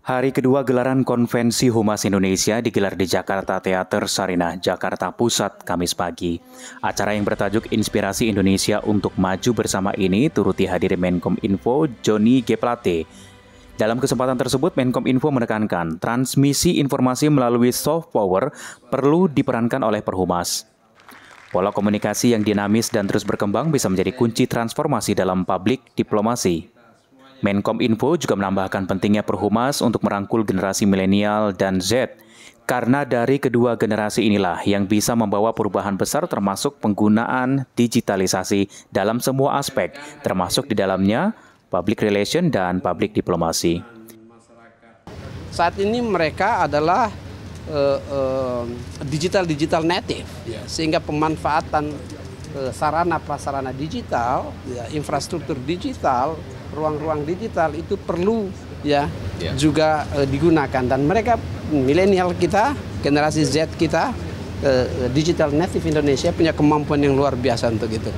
Hari kedua gelaran konvensi Humas Indonesia digelar di Jakarta Teater Sarinah, Jakarta Pusat, Kamis pagi. Acara yang bertajuk Inspirasi Indonesia untuk Maju Bersama ini turut dihadiri Menkom Info Joni G. Plate. Dalam kesempatan tersebut, Menkom Info menekankan transmisi informasi melalui soft power perlu diperankan oleh perhumas. Pola komunikasi yang dinamis dan terus berkembang bisa menjadi kunci transformasi dalam publik diplomasi. Menkom Info juga menambahkan pentingnya perhumas untuk merangkul generasi milenial dan Z, karena dari kedua generasi inilah yang bisa membawa perubahan besar termasuk penggunaan digitalisasi dalam semua aspek, termasuk di dalamnya public relation dan public diplomasi. Saat ini mereka adalah eh, eh, digital-digital uh, uh, digital -digital native, iya. sehingga pemanfaatan Eh, sarana prasarana digital, ya, infrastruktur digital, ruang-ruang digital itu perlu ya yeah. juga uh, digunakan dan mereka milenial kita, generasi Z kita, uh, digital native Indonesia punya kemampuan yang luar biasa untuk itu.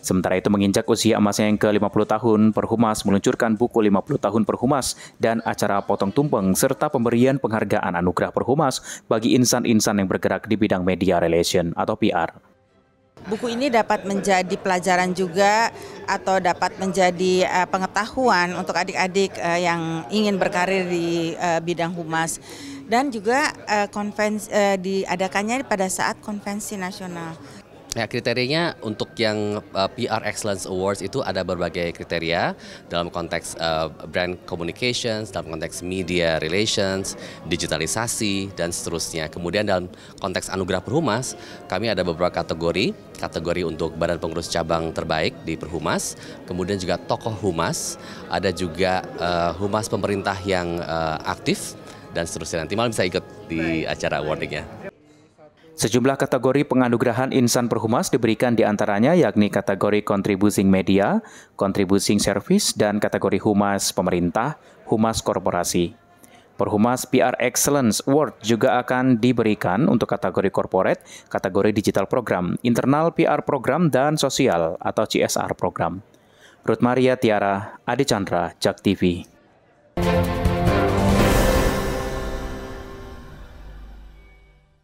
Sementara itu menginjak usia emasnya yang ke-50 tahun, Perhumas meluncurkan buku 50 tahun Perhumas dan acara potong tumpeng serta pemberian penghargaan anugerah Perhumas bagi insan-insan yang bergerak di bidang media relation atau PR buku ini dapat menjadi pelajaran juga atau dapat menjadi uh, pengetahuan untuk adik-adik uh, yang ingin berkarir di uh, bidang humas dan juga uh, konvensi uh, diadakannya pada saat konvensi nasional. Ya, kriterianya untuk yang uh, eh, PR Excellence Awards itu ada berbagai kriteria dalam konteks uh, brand communications, dalam konteks media relations, digitalisasi, dan seterusnya. Kemudian dalam konteks anugerah perhumas, kami ada beberapa kategori. Kategori untuk badan pengurus cabang terbaik di perhumas, kemudian juga tokoh humas, ada juga uh, humas pemerintah yang uh, aktif, dan seterusnya. Nanti malam bisa ikut di acara awardingnya. Sejumlah kategori penganugerahan insan perhumas diberikan diantaranya yakni kategori kontribusi media, kontribusi service, dan kategori humas pemerintah, humas korporasi. Perhumas PR Excellence Award juga akan diberikan untuk kategori corporate, kategori digital program, internal PR program, dan sosial atau CSR program. Ruth Maria Tiara, Adi Chandra, Jak TV.